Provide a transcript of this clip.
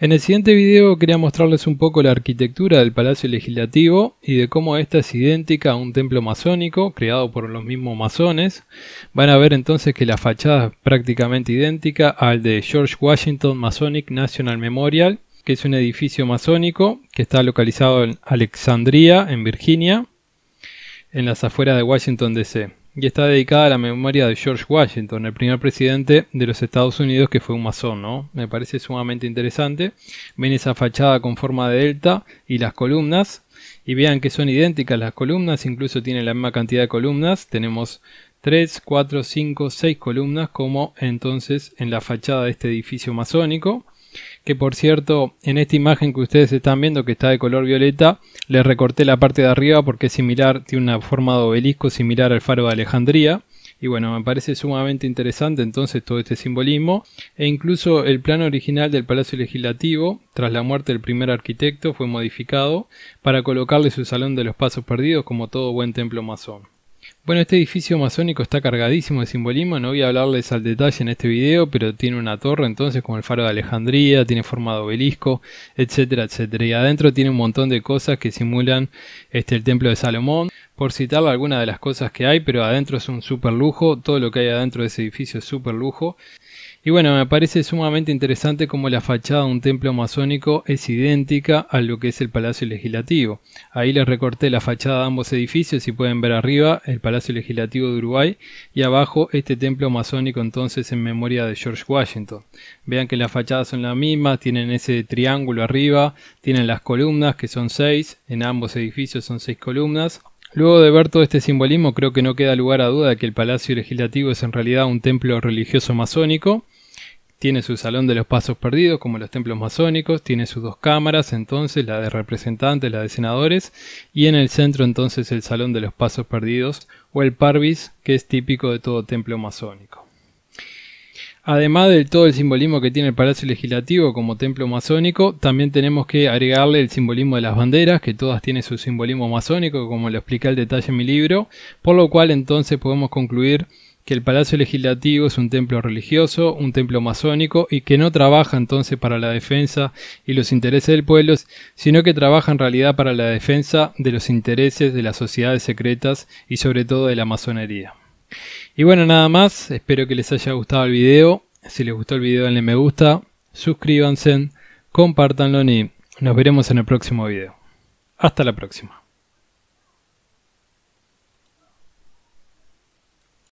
En el siguiente video quería mostrarles un poco la arquitectura del Palacio Legislativo y de cómo esta es idéntica a un templo masónico creado por los mismos masones. Van a ver entonces que la fachada es prácticamente idéntica al de George Washington Masonic National Memorial, que es un edificio masónico que está localizado en Alexandria, en Virginia, en las afueras de Washington DC y está dedicada a la memoria de George Washington, el primer presidente de los Estados Unidos que fue un masón, ¿no? Me parece sumamente interesante. Ven esa fachada con forma de delta y las columnas, y vean que son idénticas las columnas, incluso tienen la misma cantidad de columnas, tenemos 3, 4, 5, 6 columnas como entonces en la fachada de este edificio masónico que por cierto, en esta imagen que ustedes están viendo, que está de color violeta, le recorté la parte de arriba porque es similar, tiene una forma de obelisco similar al faro de Alejandría. Y bueno, me parece sumamente interesante entonces todo este simbolismo. E incluso el plano original del Palacio Legislativo, tras la muerte del primer arquitecto, fue modificado para colocarle su Salón de los Pasos Perdidos como todo buen templo masón. Bueno, este edificio masónico está cargadísimo de simbolismo, no voy a hablarles al detalle en este video, pero tiene una torre entonces como el faro de Alejandría, tiene forma de obelisco, etcétera, etcétera. Y adentro tiene un montón de cosas que simulan este, el templo de Salomón por citar algunas de las cosas que hay, pero adentro es un super lujo, todo lo que hay adentro de ese edificio es super lujo. Y bueno, me parece sumamente interesante como la fachada de un templo masónico es idéntica a lo que es el Palacio Legislativo. Ahí les recorté la fachada de ambos edificios y pueden ver arriba el Palacio Legislativo de Uruguay y abajo este templo masónico entonces en memoria de George Washington. Vean que las fachadas son las mismas, tienen ese triángulo arriba, tienen las columnas que son seis, en ambos edificios son seis columnas Luego de ver todo este simbolismo, creo que no queda lugar a duda de que el Palacio Legislativo es en realidad un templo religioso masónico. Tiene su salón de los pasos perdidos, como los templos masónicos, tiene sus dos cámaras, entonces la de representantes, la de senadores, y en el centro entonces el salón de los pasos perdidos o el parvis, que es típico de todo templo masónico. Además de todo el simbolismo que tiene el Palacio Legislativo como templo masónico, también tenemos que agregarle el simbolismo de las banderas, que todas tienen su simbolismo masónico, como lo explica el detalle en mi libro, por lo cual entonces podemos concluir que el Palacio Legislativo es un templo religioso, un templo masónico, y que no trabaja entonces para la defensa y los intereses del pueblo, sino que trabaja en realidad para la defensa de los intereses de las sociedades secretas y sobre todo de la masonería. Y bueno, nada más. Espero que les haya gustado el video. Si les gustó el video, denle me gusta, suscríbanse, compártanlo y nos veremos en el próximo video. Hasta la próxima.